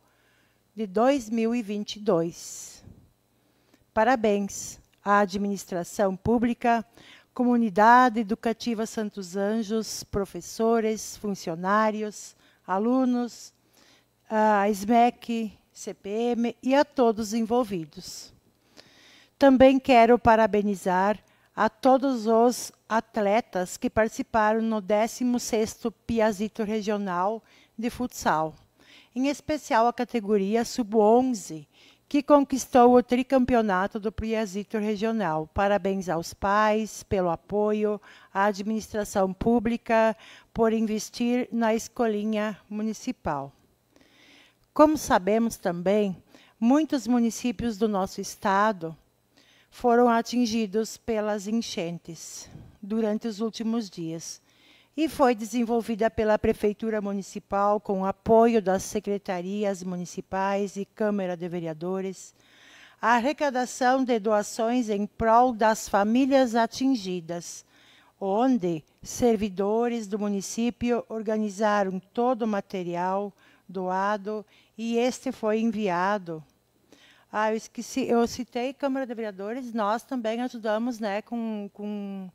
de 2022. Parabéns à administração pública, comunidade educativa Santos Anjos, professores, funcionários, alunos, a SMEC, CPM e a todos envolvidos. Também quero parabenizar a todos os atletas que participaram no 16º Piazito Regional de Futsal em especial a categoria Sub-11, que conquistou o tricampeonato do Priazito Regional. Parabéns aos pais pelo apoio, à administração pública por investir na escolinha municipal. Como sabemos também, muitos municípios do nosso estado foram atingidos pelas enchentes durante os últimos dias e foi desenvolvida pela Prefeitura Municipal com apoio das secretarias municipais e Câmara de Vereadores. A arrecadação de doações em prol das famílias atingidas, onde servidores do município organizaram todo o material doado e este foi enviado. Ah, eu esqueci, eu citei Câmara de Vereadores, nós também ajudamos né, com, com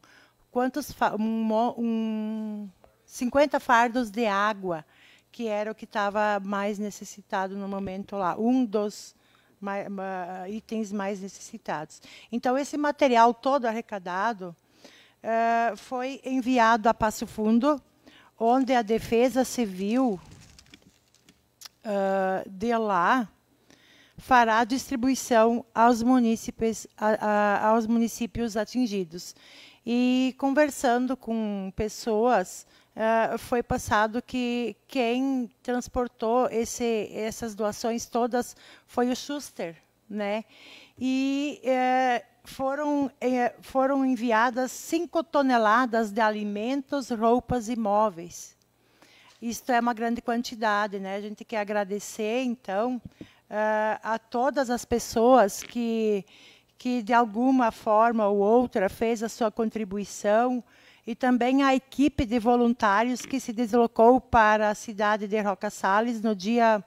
quantos um, um, 50 fardos de água, que era o que estava mais necessitado no momento lá, um dos mais, itens mais necessitados. Então, esse material todo arrecadado uh, foi enviado a Passo Fundo, onde a Defesa Civil uh, de lá fará distribuição aos municípios, a, a, aos municípios atingidos. E conversando com pessoas, eh, foi passado que quem transportou esse, essas doações todas foi o Schuster, né? E eh, foram, eh, foram enviadas cinco toneladas de alimentos, roupas e móveis. Isto é uma grande quantidade, né? A gente quer agradecer, então, a todas as pessoas que que de alguma forma ou outra fez a sua contribuição e também a equipe de voluntários que se deslocou para a cidade de Roca Salles no dia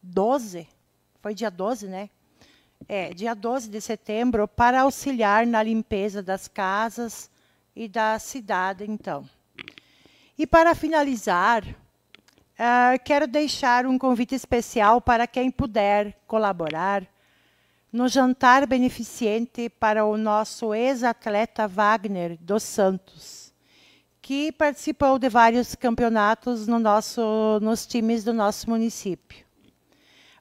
12, foi dia 12, né? É, dia 12 de setembro, para auxiliar na limpeza das casas e da cidade, então. E para finalizar, uh, quero deixar um convite especial para quem puder colaborar no jantar beneficente para o nosso ex-atleta Wagner dos Santos, que participou de vários campeonatos no nosso, nos times do nosso município.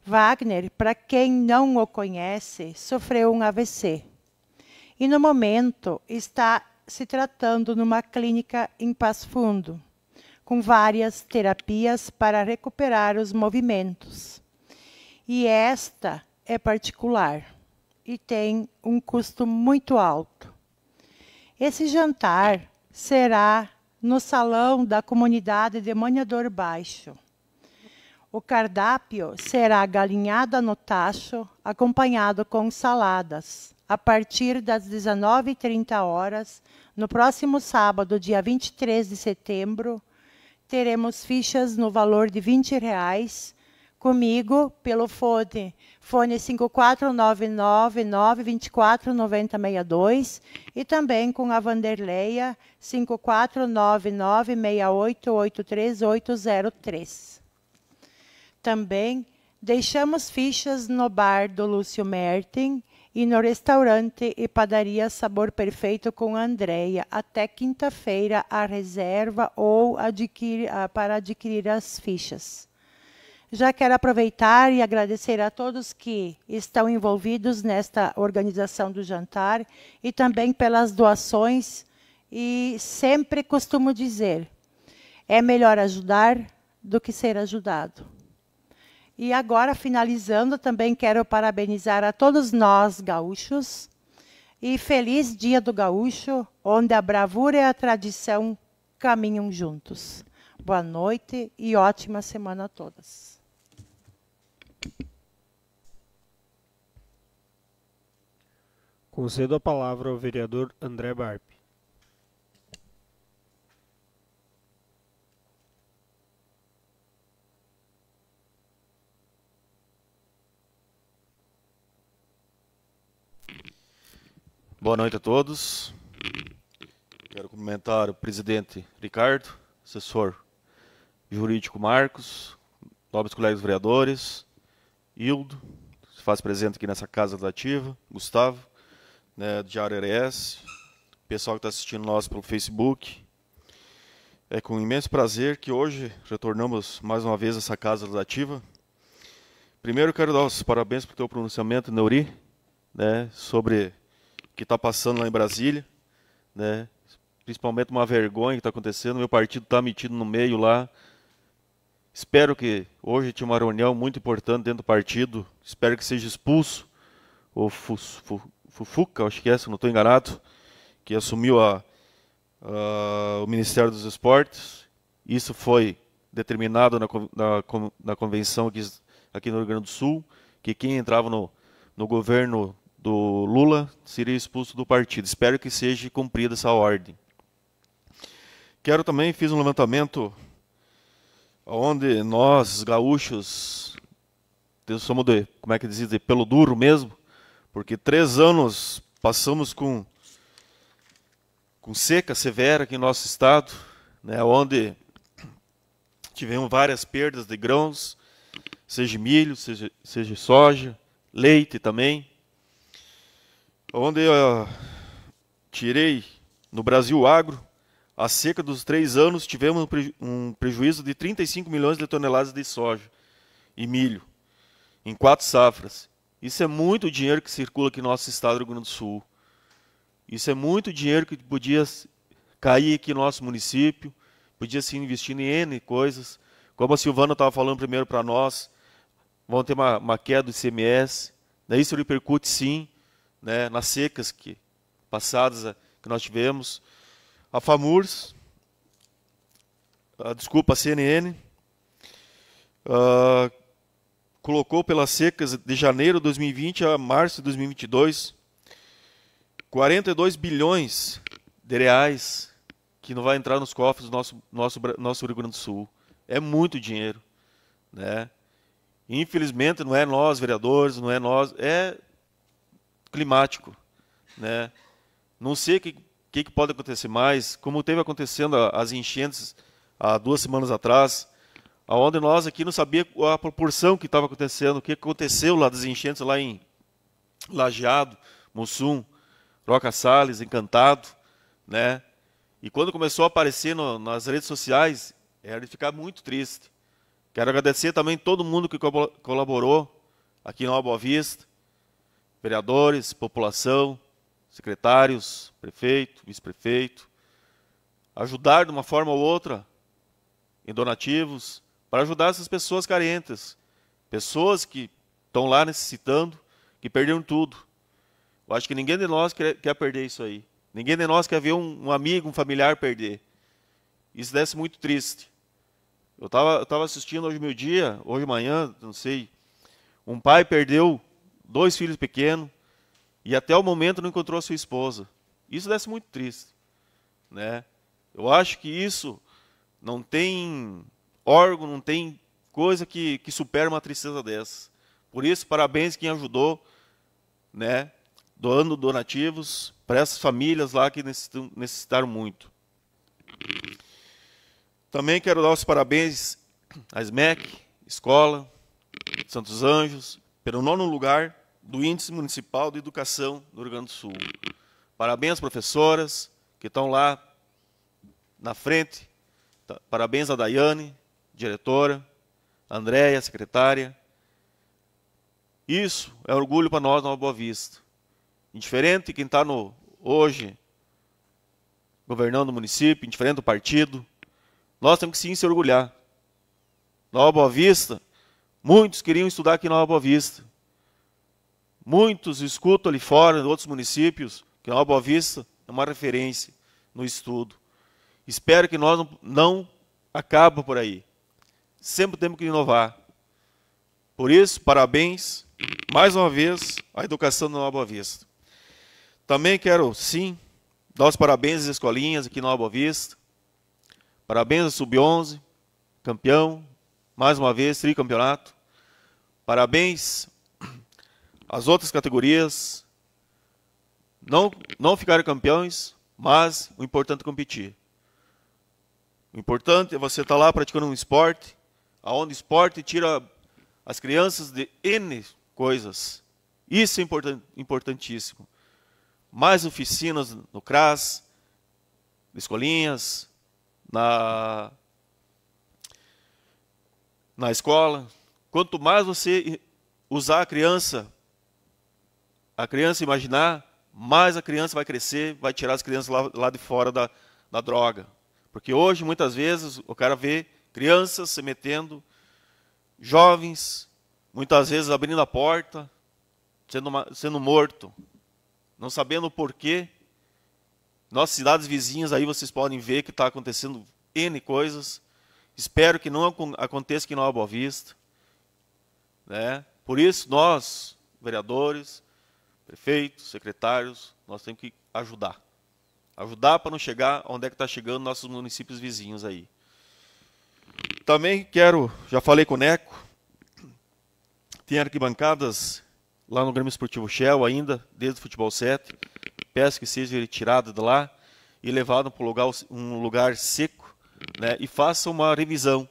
Wagner, para quem não o conhece, sofreu um AVC e no momento está se tratando numa clínica em Paz Fundo, com várias terapias para recuperar os movimentos. E esta é particular e tem um custo muito alto. Esse jantar será no salão da comunidade de Baixo. O cardápio será galinhada no tacho, acompanhado com saladas, a partir das 19h30 horas, no próximo sábado, dia 23 de setembro, teremos fichas no valor de R$ 20 reais comigo pelo fone, fone 54999249062 e também com a Vanderleia 54996883803. Também deixamos fichas no bar do Lúcio Mertin e no restaurante e padaria Sabor Perfeito com Andreia até quinta-feira a reserva ou ah, para adquirir as fichas. Já quero aproveitar e agradecer a todos que estão envolvidos nesta organização do jantar e também pelas doações. E sempre costumo dizer: é melhor ajudar do que ser ajudado. E agora, finalizando, também quero parabenizar a todos nós, gaúchos, e feliz Dia do Gaúcho, onde a bravura e a tradição caminham juntos. Boa noite e ótima semana a todas. Concedo a palavra ao vereador André Barb. Boa noite a todos. Quero cumprimentar o presidente Ricardo, assessor jurídico Marcos, nobres colegas vereadores, Hildo, que se faz presente aqui nessa casa legislativa, Gustavo, né, do Diário RS, pessoal que está assistindo nós pelo Facebook. É com imenso prazer que hoje retornamos mais uma vez a essa casa legislativa. Primeiro, quero dar os parabéns pelo teu pronunciamento, Neuri, né, sobre o que está passando lá em Brasília, né, principalmente uma vergonha que está acontecendo. Meu partido está metido no meio lá. Espero que hoje tenha uma reunião muito importante dentro do partido. Espero que seja expulso o, Fufuca, acho que é, se não estou enganado, que assumiu a, a, o Ministério dos Esportes. Isso foi determinado na, na, na convenção aqui, aqui, no Rio Grande do Sul, que quem entrava no, no governo do Lula seria expulso do partido. Espero que seja cumprida essa ordem. Quero também, fiz um levantamento onde nós, gaúchos, somos de, como é que diz, de pelo duro mesmo, porque três anos passamos com, com seca severa aqui em nosso estado, né, onde tivemos várias perdas de grãos, seja milho, seja, seja soja, leite também, onde eu tirei no Brasil Agro, a seca dos três anos tivemos um prejuízo de 35 milhões de toneladas de soja e milho em quatro safras. Isso é muito dinheiro que circula aqui no nosso estado do Rio Grande do Sul. Isso é muito dinheiro que podia cair aqui no nosso município, podia se investir em N coisas. Como a Silvana estava falando primeiro para nós, vão ter uma, uma queda do ICMS. Né? Isso repercute sim né? nas secas que, passadas que nós tivemos. A FAMURS, a, desculpa, a CNN, uh, colocou pelas secas de janeiro de 2020 a março de 2022 42 bilhões de reais que não vai entrar nos cofres do nosso, nosso, nosso Rio Grande do Sul. É muito dinheiro. Né? Infelizmente, não é nós, vereadores, não é nós, é climático. Né? Não sei o que, que, pode acontecer mais, como teve acontecendo as enchentes há duas semanas atrás, aonde nós aqui não sabia a proporção que estava acontecendo, o que aconteceu lá das enchentes lá em Lajeado, Mussum, Roca Salles, Encantado, né? E quando começou a aparecer no, nas redes sociais, era de ficar muito triste. Quero agradecer também todo mundo que co colaborou aqui em Boa Vista, vereadores, população, secretários, prefeito, vice-prefeito, ajudar de uma forma ou outra em donativos, para ajudar essas pessoas carentes, pessoas que estão lá necessitando, que perderam tudo. Eu acho que ninguém de nós quer, quer perder isso aí. Ninguém de nós quer ver um, um amigo, um familiar perder. Isso desce muito triste. Eu estava assistindo hoje meu dia, hoje manhã, não sei. Um pai perdeu dois filhos pequenos e até o momento não encontrou a sua esposa. Isso desce muito triste, né? Eu acho que isso não tem órgão, não tem coisa que, que supera uma tristeza dessa. Por isso, parabéns quem ajudou, né, doando donativos para essas famílias lá que necessitam, necessitaram muito. Também quero dar os parabéns à SMEC, Escola, Santos Anjos, pelo nono lugar do Índice Municipal de Educação do Rio Grande do Sul. Parabéns, professoras que estão lá na frente. Tá, parabéns à Daiane, diretora, Andréia, secretária. Isso é orgulho para nós, Nova Boa Vista. Indiferente quem está hoje governando o município, indiferente do partido, nós temos que sim se orgulhar. Nova Boa Vista, muitos queriam estudar aqui em Nova Boa Vista. Muitos escutam ali fora, em outros municípios, que Nova Boa Vista é uma referência no estudo. Espero que nós não, não acabe por aí. Sempre temos que inovar. Por isso, parabéns, mais uma vez, à educação da Nova Vista. Também quero, sim, dar os parabéns às escolinhas aqui na Nova Vista. Parabéns ao Sub-11, campeão, mais uma vez, tricampeonato. Parabéns às outras categorias. Não, não ficaram campeões, mas o importante é competir. O importante é você estar lá praticando um esporte a Onda Esporte tira as crianças de N coisas. Isso é importantíssimo. Mais oficinas no CRAS, escolinhas, na, na escola. Quanto mais você usar a criança, a criança imaginar, mais a criança vai crescer, vai tirar as crianças lá, lá de fora da, da droga. Porque hoje, muitas vezes, o cara vê crianças se metendo, jovens, muitas vezes abrindo a porta, sendo, sendo morto, não sabendo o porquê. Nossas cidades vizinhas aí vocês podem ver que está acontecendo N coisas. Espero que não aconteça que em Nova Boa Vista. Né? Por isso, nós, vereadores, prefeitos, secretários, nós temos que ajudar. Ajudar para não chegar onde é que está chegando nossos municípios vizinhos aí. Também quero, já falei com o Neco, tem arquibancadas lá no Grêmio Esportivo Shell ainda, desde o Futebol 7. Peço que seja retirado de lá e levado para um lugar, um lugar seco né, e faça uma revisão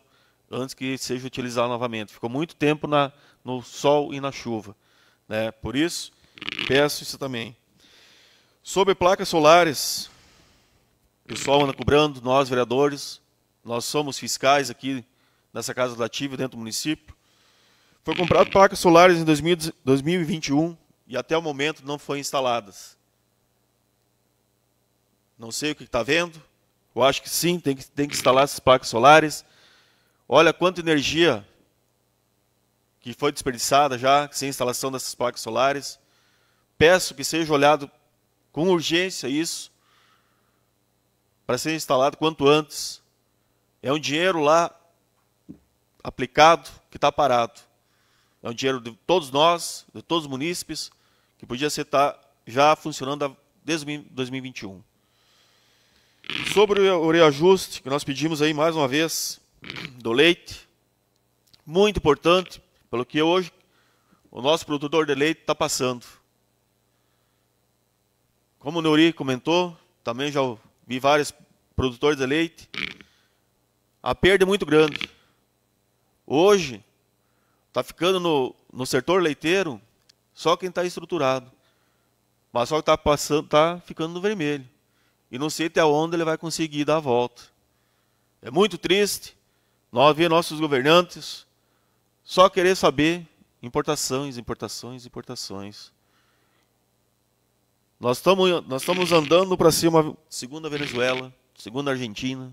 antes que seja utilizado novamente. Ficou muito tempo na, no sol e na chuva. Né? Por isso, peço isso também. Sobre placas solares, o pessoal anda cobrando, nós vereadores, nós somos fiscais aqui nessa Casa Legislativa, dentro do município. Foi comprado placas solares em 2021 e até o momento não foram instaladas. Não sei o que está vendo. Eu acho que sim, tem que, tem que instalar essas placas solares. Olha quanta energia que foi desperdiçada já sem instalação dessas placas solares. Peço que seja olhado com urgência isso para ser instalado quanto antes. É um dinheiro lá aplicado que está parado. É um dinheiro de todos nós, de todos os munícipes, que podia estar tá, já funcionando desde 2021. Sobre o reajuste que nós pedimos aí mais uma vez do leite, muito importante, pelo que hoje o nosso produtor de leite está passando. Como o Neuri comentou, também já vi vários produtores de leite a perda é muito grande. Hoje, está ficando no, no setor leiteiro só quem está estruturado. Mas só que está passando, tá ficando no vermelho. E não sei até onde ele vai conseguir dar a volta. É muito triste nós ver nossos governantes só querer saber importações, importações, importações. Nós estamos nós estamos andando para cima, segunda Venezuela, segunda Argentina,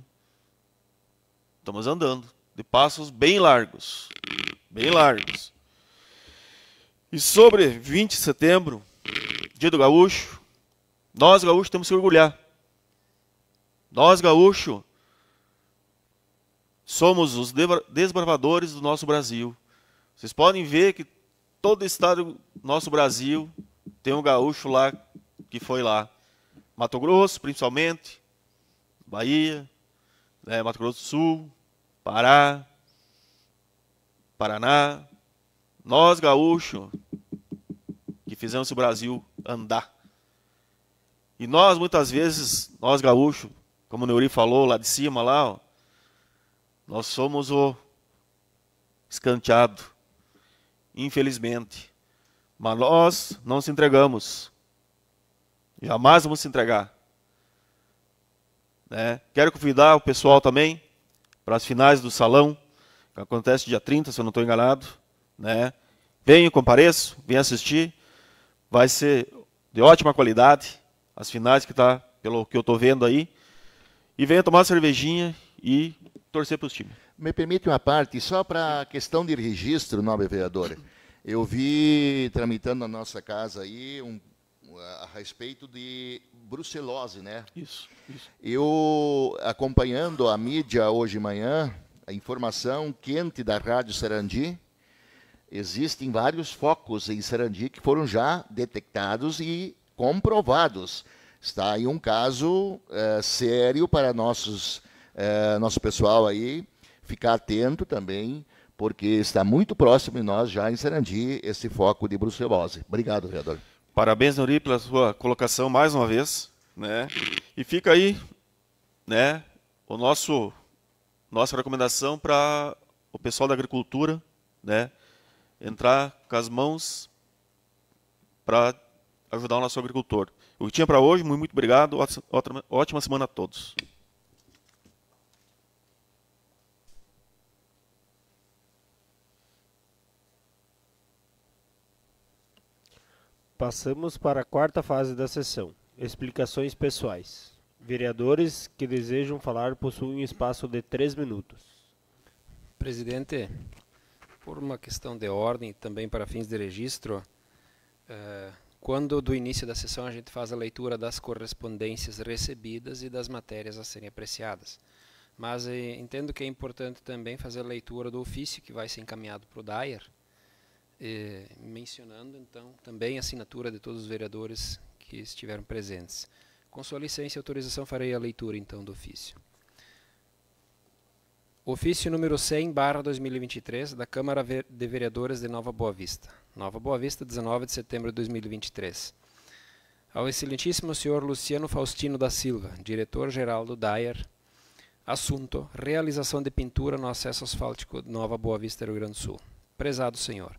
Estamos andando de passos bem largos, bem largos. E sobre 20 de setembro, dia do gaúcho, nós gaúchos temos que orgulhar. Nós gaúchos somos os desbravadores do nosso Brasil. Vocês podem ver que todo estado do nosso Brasil tem um gaúcho lá que foi lá. Mato Grosso, principalmente, Bahia, né, Mato Grosso do Sul, Pará, Paraná, nós gaúcho que fizemos o Brasil andar. E nós muitas vezes, nós gaúcho, como o Neuri falou lá de cima lá, ó, nós somos o escanteado, infelizmente. Mas nós não se entregamos. Jamais vamos se entregar. Né? Quero convidar o pessoal também para as finais do salão, que acontece dia 30, se eu não estou enganado. Né? Venho, compareço, venho assistir. Vai ser de ótima qualidade as finais que tá pelo que eu estou vendo aí. E venha tomar uma cervejinha e torcer para os times. Me permite uma parte, só para a questão de registro, nobre vereador. Eu vi tramitando na nossa casa aí um a respeito de brucelose, né? Isso, isso. Eu, acompanhando a mídia hoje de manhã, a informação quente da Rádio Sarandi, existem vários focos em Sarandi que foram já detectados e comprovados. Está aí um caso é, sério para nossos, é, nosso pessoal aí ficar atento também, porque está muito próximo de nós já em Sarandi esse foco de brucelose. Obrigado, vereador. Parabéns, Nuri, pela sua colocação mais uma vez. Né? E fica aí né, o nosso, nossa recomendação para o pessoal da agricultura né, entrar com as mãos para ajudar o nosso agricultor. O que tinha para hoje, muito obrigado. Ótima semana a todos. Passamos para a quarta fase da sessão: explicações pessoais. Vereadores que desejam falar possuem um espaço de três minutos. Presidente, por uma questão de ordem e também para fins de registro, eh, quando do início da sessão a gente faz a leitura das correspondências recebidas e das matérias a serem apreciadas. Mas eh, entendo que é importante também fazer a leitura do ofício que vai ser encaminhado para o DAIR, eh, mencionando então também a assinatura de todos os vereadores que estiveram presentes. Com sua licença e autorização, farei a leitura então do ofício. Ofício número 100, barra 2023, da Câmara de Vereadores de Nova Boa Vista. Nova Boa Vista, 19 de setembro de 2023. Ao excelentíssimo senhor Luciano Faustino da Silva, diretor-geral do DAER, assunto, realização de pintura no acesso asfáltico Nova Boa Vista, Rio Grande do Sul. Prezado senhor,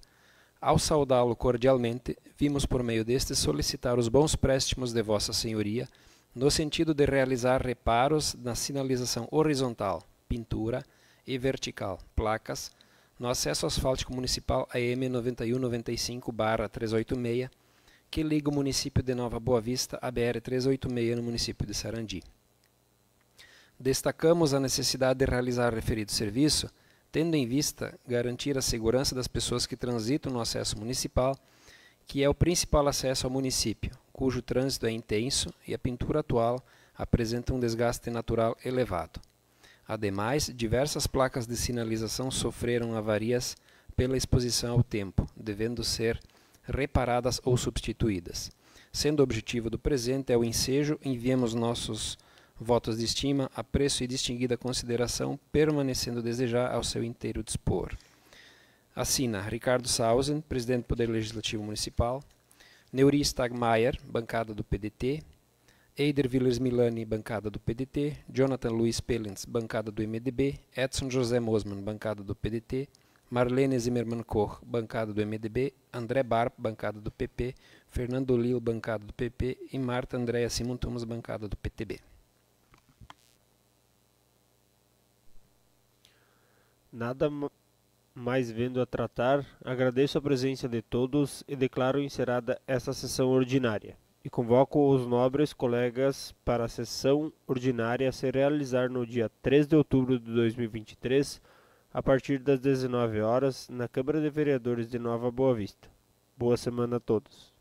ao saudá-lo cordialmente, vimos por meio deste solicitar os bons préstimos de Vossa Senhoria, no sentido de realizar reparos na sinalização horizontal, pintura, e vertical, placas, no acesso asfáltico municipal AM 9195-386, que liga o município de Nova Boa Vista à BR 386 no município de Sarandi. Destacamos a necessidade de realizar referido serviço tendo em vista garantir a segurança das pessoas que transitam no acesso municipal, que é o principal acesso ao município, cujo trânsito é intenso e a pintura atual apresenta um desgaste natural elevado. Ademais, diversas placas de sinalização sofreram avarias pela exposição ao tempo, devendo ser reparadas ou substituídas. Sendo o objetivo do presente é o ensejo, enviemos nossos votos de estima, apreço e distinguida consideração, permanecendo desejar ao seu inteiro dispor. Assina Ricardo Sausen, presidente do Poder Legislativo Municipal, Neuri Stagmaier, bancada do PDT, Eider Villers Milani, bancada do PDT, Jonathan Luiz Pelens, bancada do MDB, Edson José Mosman, bancada do PDT, Marlene Zimmermann Koch, bancada do MDB, André Bar bancada do PP, Fernando Lil, bancada do PP e Marta Andréa Simontumas, bancada do PTB. Nada mais vendo a tratar, agradeço a presença de todos e declaro encerrada esta sessão ordinária. E convoco os nobres colegas para a sessão ordinária a se realizar no dia 3 de outubro de 2023, a partir das 19 horas, na Câmara de Vereadores de Nova Boa Vista. Boa semana a todos.